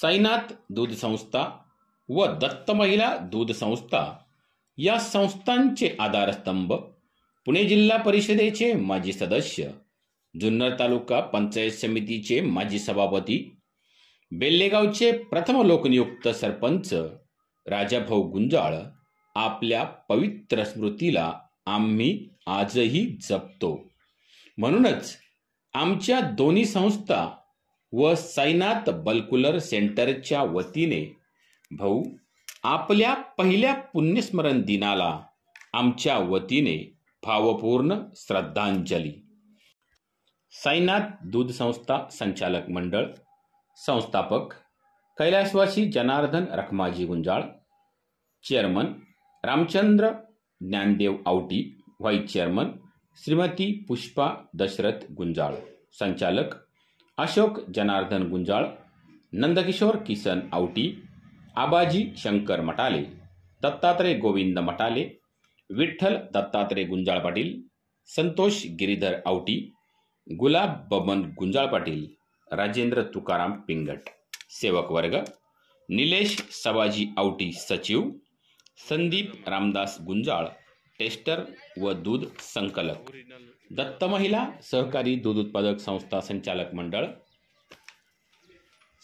साईनाथ दूध संस्था व दत्त महिला दूध संस्था या संस्थांचे आधारस्तंभ पुणे जिल्हा परिषदेचे माजी सदस्य जुन्नर तालुका पंचायत समितीचे माजी सभापती बेल्लेगावचे प्रथम लोकनियुक्त सरपंच राजाभाऊ गुंजाळ आपल्या पवित्र स्मृतीला आम्ही आजही जपतो म्हणूनच आमच्या दोन्ही संस्था व सैनात बलकुलर सेंटरच्या वतीने भाऊ आपल्या पहिल्या पुण्यस्मरण दिनाला आमच्या वतीने भावपूर्ण श्रद्धांजली साईनाथ दूध संस्था संचालक मंडळ संस्थापक कैलासवासी Janardan Rakhmaji Gunjal chairman Ramchandra Dnyandev Awati vice chairman Shrimati Pushpa Dashrath Gunjal संचालक अशोक जनार्दन गुंजाळ नंदकिशोर किसन आवटी आबाजी शंकर मटाले दत्तात्रय गोविंद मटाले विठ्ठल दत्तात्रय गुंजाळ पाटील संतोष गिरीधर आवटी गुलाब बबन गुंजाळ पाटील राजेंद्र तुकाराम पिंगट सेवक वर्ग निलेश सवाजी आवटी सचिव संदीप रामदास गुंजाळ टेस्टर व दूध संकलक दत्त महिला सहकारी दूध उत्पादक संस्था संचालक मंडळ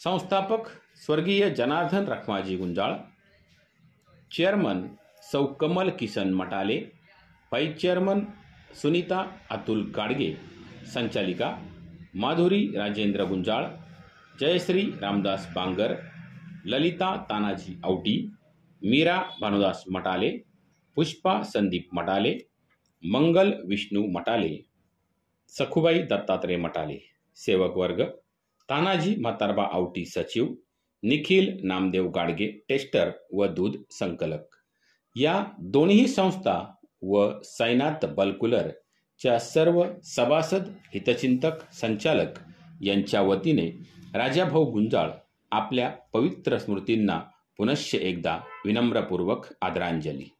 संस्थापक स्वर्गीय जनार्दन रखमाजी गुंजाळ चेअरमन सौ कमल किशन मटाले व्हाईस चेअरमन सुनीता अतुल गाडगे संचालिका माधुरी राजेंद्र गुंजाळ जयश्री रामदास बांगर ललिता तानाजी औटी मीरा भानुदास मटाले पुष्पा संदीप मटाले मंगल विष्णू मटाले सखुबाई दत्तात्रय मटाले सेवक वर्ग तानाजी म्हातारबा आवटी सचिव निखिल नामदेव गाडगे टेस्टर व दूध संकलक या दोन्ही संस्था व सैनात बलकुलर च्या सर्व सभासद हितचिंतक संचालक यांच्या वतीने राजाभाऊ गुंजाळ आपल्या पवित्र स्मृतींना पुनश्च एकदा विनम्रपूर्वक आदरांजली